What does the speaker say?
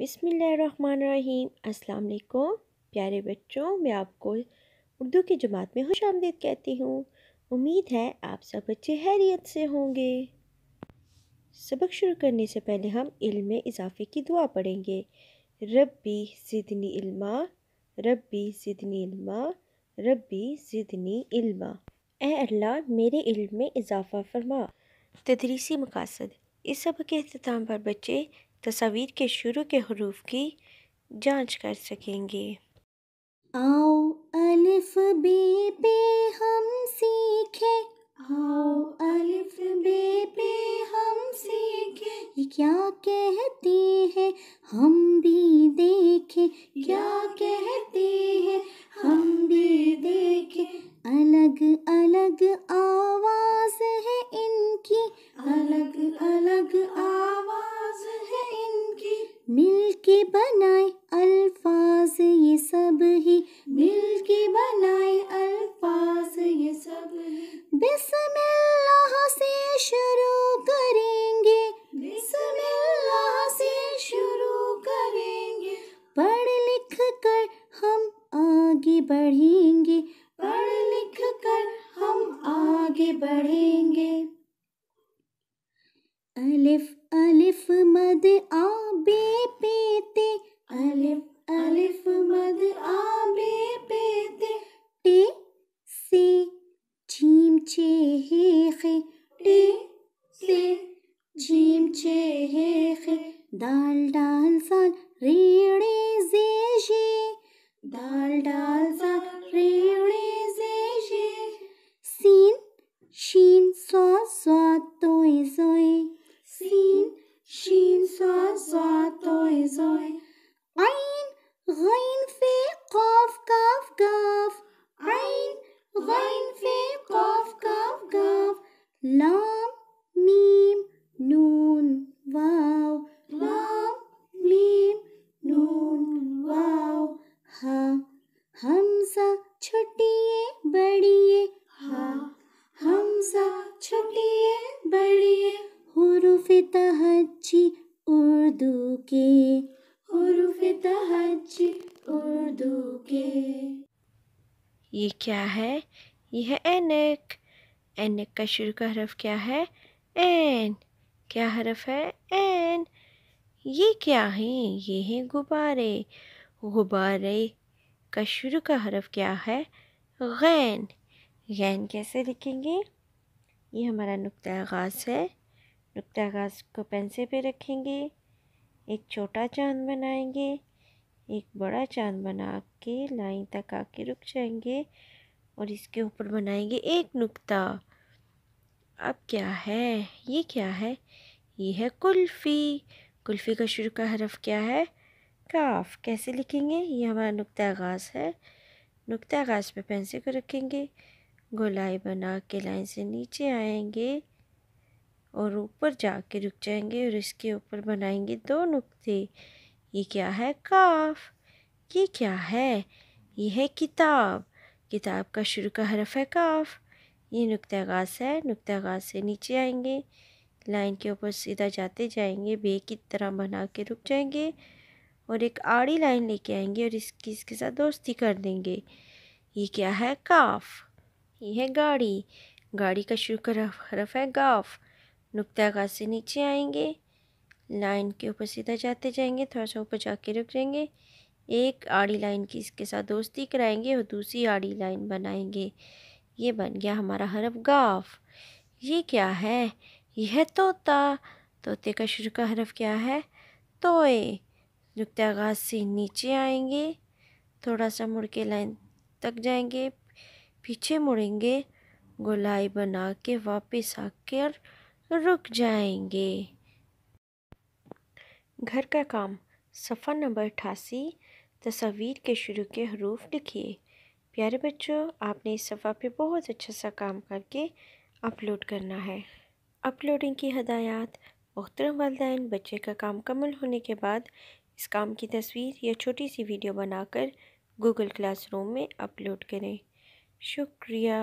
बिसमीम अस्सलाम वालेकुम प्यारे बच्चों मैं आपको उर्दू की जमात में खुश आमदीद कहती हूँ उम्मीद है आप सब बच्चे हैरियत से होंगे सबक शुरू करने से पहले हम इल्म इजाफे की दुआ पढ़ेंगे रब्बी ज़िदनी इल्मा रब्बी ज़िदनी इल्मा रब्बी ज़िदनी इल्मा ए अल्लाह मेरे इल्म में इजाफ़ा फरमा तदरीसी मकासद इस सबक के अख्ताम पर बच्चे तस्वीर के शुरू के हरूफ की जांच कर सकेंगे आओ अलिफ बे पे हम सीखे आओ अलिफ बे पे हम सीखे ये क्या कहते हैं हम भी देखे क्या कहते हैं हम भी देखे अलग अलग आवाज है इनकी अलग अलग आ... ही मिल के बनाए अल्फाज ये सब बिस्मिल्लाह से शुरू करेंगे बिस्मिल्लाह से शुरू करेंगे पढ़ लिख कर हम आगे बढ़ेंगे पढ़ लिख कर हम आगे बढ़ेंगे अलिफ अलिफ मद आ बे جيم چه خي دال دال سال ريړي زيجي دال دال سال ريړي زيجي سين شين سو سو توي زوي سين شين سو سو توي زوي عين غين في قاف قاف قاف عين غين في قاف قاف قاف لام तहजी उर्दू के हरूफ तहजी उर्दू के ये क्या है ये है एनक एनक का शुरू का हरफ क्या है एन क्या हरफ है एन ये क्या है ये हैं गुब्बारे गुब्बारे का शुरू का हरफ क्या है गैन गैन कैसे लिखेंगे ये हमारा नुक़ आगाज़ है रुकते घास को पेंसिल पे रखेंगे एक छोटा चांद बनाएंगे एक बड़ा चांद बना के लाइन तक आके रुक जाएंगे और इसके ऊपर बनाएंगे एक नुकता अब क्या है ये क्या है ये है कुल्फ़ी कुल्फ़ी का शुरू का हरफ क्या है काफ कैसे लिखेंगे ये हमारा नुकता आगाज़ है नुकता आगाज़ पे पेंसिल को रखेंगे गोलाई बना के लाइन से नीचे आएंगे और ऊपर जाके रुक जाएंगे और इसके ऊपर बनाएंगे दो नुक्ते ये क्या है काफ ये क्या है ये है किताब किताब का शुरू का हरफ है काफ ये आगाज है आगाज से नीचे आएंगे लाइन के ऊपर सीधा जाते जाएंगे बे की तरह बना के रुक जाएंगे और एक आड़ी लाइन लेके आएंगे और इसकी इसके साथ दोस्ती कर देंगे ये क्या है काफ ये है गाड़ी गाड़ी का शुरू का हरफ है गाफ़ नुकता से नीचे आएंगे लाइन के ऊपर सीधा जाते जाएंगे थोड़ा सा ऊपर जाके रुक जाएंगे एक आड़ी लाइन की इसके साथ दोस्ती कराएंगे और दूसरी आड़ी लाइन बनाएंगे ये बन गया हमारा हरफ गाफ ये क्या है यह है तोता तोते का शुरू का हरफ क्या है तोए नुकते आगाज से नीचे आएंगे थोड़ा सा मुड़ के लाइन तक जाएंगे पीछे मुड़ेंगे गोलाई बना के वापस आकर रुक जाएंगे घर का काम सफ़ा नंबर अठासी तस्वीर के शुरू के हरूफ लिखिए प्यारे बच्चों आपने इस सफ़ा पे बहुत अच्छा सा काम करके अपलोड करना है अपलोडिंग की हदायत मोहतरम वालदेन बच्चे का काम कमल होने के बाद इस काम की तस्वीर या छोटी सी वीडियो बनाकर गूगल क्लासरूम में अपलोड करें शुक्रिया